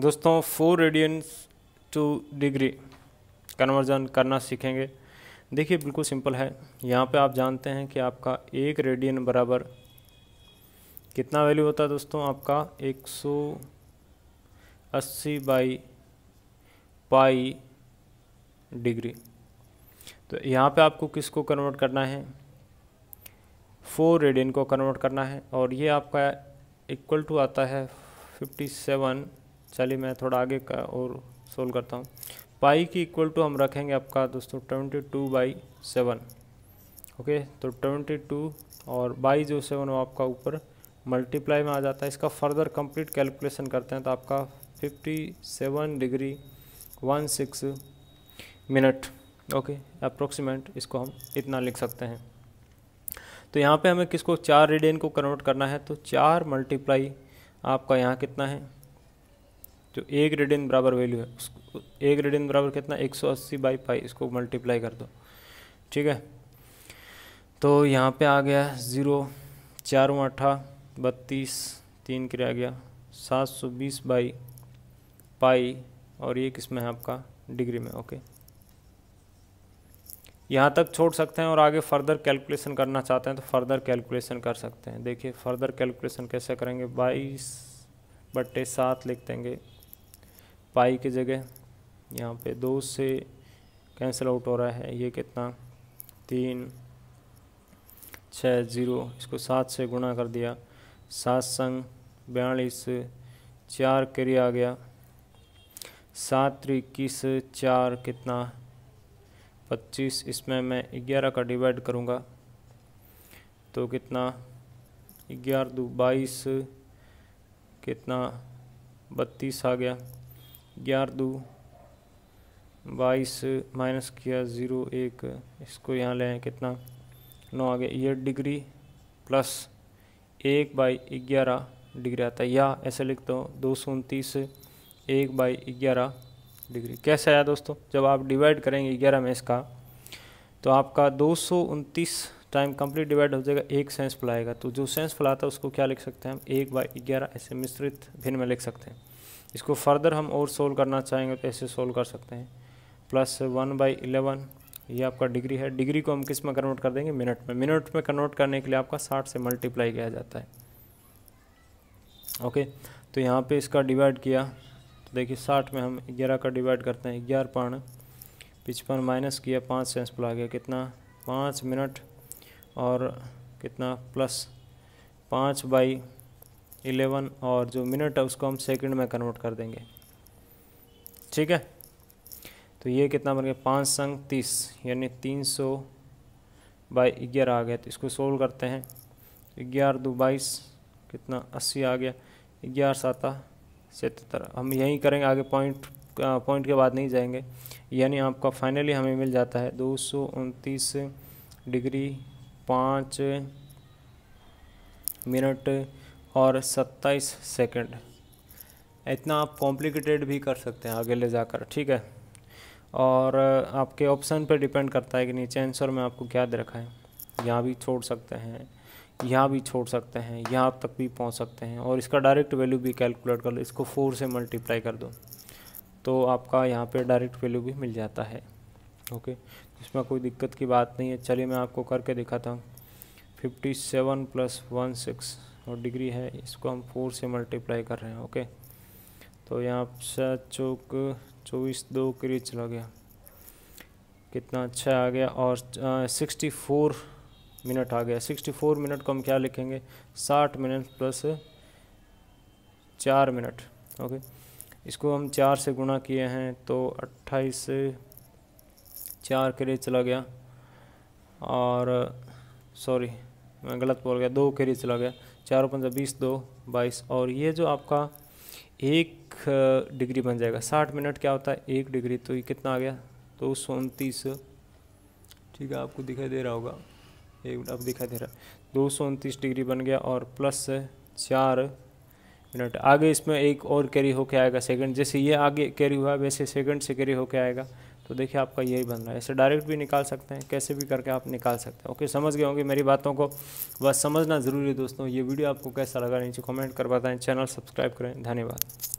दोस्तों four radians to degree conversion करना सीखेंगे देखिए बिल्कुल सिंपल है यहाँ पे आप जानते हैं कि आपका एक रेडियन बराबर कितना वैल्यू होता है दोस्तों आपका 180 बाई पाई डिग्री तो यहाँ पे आपको किसको कन्वर्ट करना है फोर रेडियन को कन्वर्ट करना है और ये आपका इक्वल टू आता है 57 चलिए मैं थोड़ा आगे का और सोल्व करता हूँ पाई की इक्वल टू हम रखेंगे आपका दोस्तों twenty two by seven okay तो ट्वेंटी टू और बाई जो सेवन वो आपका ऊपर मल्टीप्लाई में आ जाता है इसका फर्दर कंप्लीट कैलकुलेशन करते हैं तो आपका fifty seven degree one six minute okay approximate इसको हम इतना लिख सकते हैं तो यहाँ पे हमें किसको चार रेडियन को कन्वर्ट करना है तो चार मल्टीप्लाई आपका यहाँ कितना है जो ए ग्रेड इन बराबर वैल्यू है उसको ए ग्रेड इन बराबर कितना एक सौ अस्सी बाई पाई इसको मल्टीप्लाई कर दो ठीक है तो यहाँ पे आ गया ज़ीरो चार अठा बत्तीस तीन के आ गया सात सौ बीस बाई पाई और ये किस में है आपका डिग्री में ओके यहाँ तक छोड़ सकते हैं और आगे फर्दर कैलकुलेशन करना चाहते हैं तो फर्दर कैलकुलेशन कर सकते हैं देखिए फर्दर कैलकुलेशन कैसे करेंगे बाईस बट्टे सात लिख देंगे पाई की जगह यहाँ पे दो से कैंसिल आउट हो रहा है ये कितना तीन छः ज़ीरो इसको सात से गुणा कर दिया सात संग बयालीस चार करी आ गया सात इक्कीस चार कितना पच्चीस इसमें मैं ग्यारह का डिवाइड करूँगा तो कितना ग्यारह दो बाईस कितना बत्तीस आ गया ग्यारह दो बाईस माइनस किया ज़ीरो एक इसको यहाँ लें कितना नौ आ गया ये डिग्री प्लस एक बाई ग्यारह डिग्री आता है या ऐसे लिखता हूँ दो सौ उनतीस एक बाई ग्यारह डिग्री कैसे आया दोस्तों जब आप डिवाइड करेंगे ग्यारह में इसका तो आपका दो सौ उनतीस टाइम कंप्लीट डिवाइड हो जाएगा एक सेंस फुलाएगा तो जो सेंस फलाता है उसको क्या लिख सकते हैं हम एक बाई ग्यारह ऐसे मिश्रित भिन्न में लिख सकते हैं इसको फर्दर हम और सोल्व करना चाहेंगे तो ऐसे सोल्व कर सकते हैं प्लस वन बाई इलेवन ये आपका डिग्री है डिग्री को हम किस में कन्वर्ट कर देंगे मिनट में मिनट में कन्वर्ट करने के लिए आपका साठ से मल्टीप्लाई किया जाता है ओके तो यहाँ पे इसका डिवाइड किया तो देखिए साठ में हम ग्यारह का डिवाइड करते हैं ग्यारह पाण पिचपन माइनस किया पाँच सेंस प्ला गया कितना पाँच मिनट और कितना प्लस पाँच बाई इलेवन और जो मिनट है उसको हम सेकंड में कन्वर्ट कर देंगे ठीक है तो ये कितना बन गया पाँच संग तीस यानी तीन सौ बाई ग्यारह आ गया तो इसको सोल्व करते हैं ग्यारह दो बाईस कितना अस्सी आ गया ग्यारह सात सतहत्तर हम यहीं करेंगे आगे पॉइंट पॉइंट के बाद नहीं जाएंगे यानी आपका फाइनली हमें मिल जाता है दो सौ उनतीस डिग्री पाँच मिनट और सत्ताईस सेकेंड इतना आप कॉम्प्लिकेटेड भी कर सकते हैं आगे ले जाकर ठीक है और आपके ऑप्शन पर डिपेंड करता है कि नीचे आंसर में आपको क्या दे रखा है यहाँ भी छोड़ सकते हैं यहाँ भी छोड़ सकते हैं यहाँ तक भी पहुँच सकते हैं और इसका डायरेक्ट वैल्यू भी कैलकुलेट कर लो इसको फोर से मल्टीप्लाई कर दो तो आपका यहाँ पे डायरेक्ट वैल्यू भी मिल जाता है ओके इसमें कोई दिक्कत की बात नहीं है चलिए मैं आपको करके दिखाता हूँ fifty seven plus one six और डिग्री है इसको हम फोर से मल्टीप्लाई कर रहे हैं ओके तो यहाँ सात चौक चौबीस दो करीब चला गया कितना अच्छा आ गया और सिक्सटी फोर मिनट आ गया सिक्सटी फोर मिनट को हम क्या लिखेंगे साठ मिनट प्लस चार मिनट ओके इसको हम चार से गुणा किए हैं तो अट्ठाईस चार के लिए चला गया और सॉरी मैं गलत बोल गया दो के लिए चला गया चारों पंद्रह बीस दो बाईस और ये जो आपका एक डिग्री बन जाएगा साठ मिनट क्या होता है एक डिग्री तो ये कितना आ गया दो तो सौ उनतीस ठीक है आपको दिखाई दे रहा होगा एक मिनट अब दिखाई दे रहा है दो सौ उनतीस डिग्री बन गया और प्लस चार मिनट आगे इसमें एक और कैरी होके आएगा सेकंड जैसे ये आगे कैरी हुआ वैसे सेकंड से कैरी होके आएगा तो देखिए आपका यही बन रहा है इसे डायरेक्ट भी निकाल सकते हैं कैसे भी करके आप निकाल सकते हैं ओके समझ गए होंगे मेरी बातों को बस समझना ज़रूरी है दोस्तों ये वीडियो आपको कैसा लगा नीचे कमेंट कर बताएं चैनल सब्सक्राइब करें धन्यवाद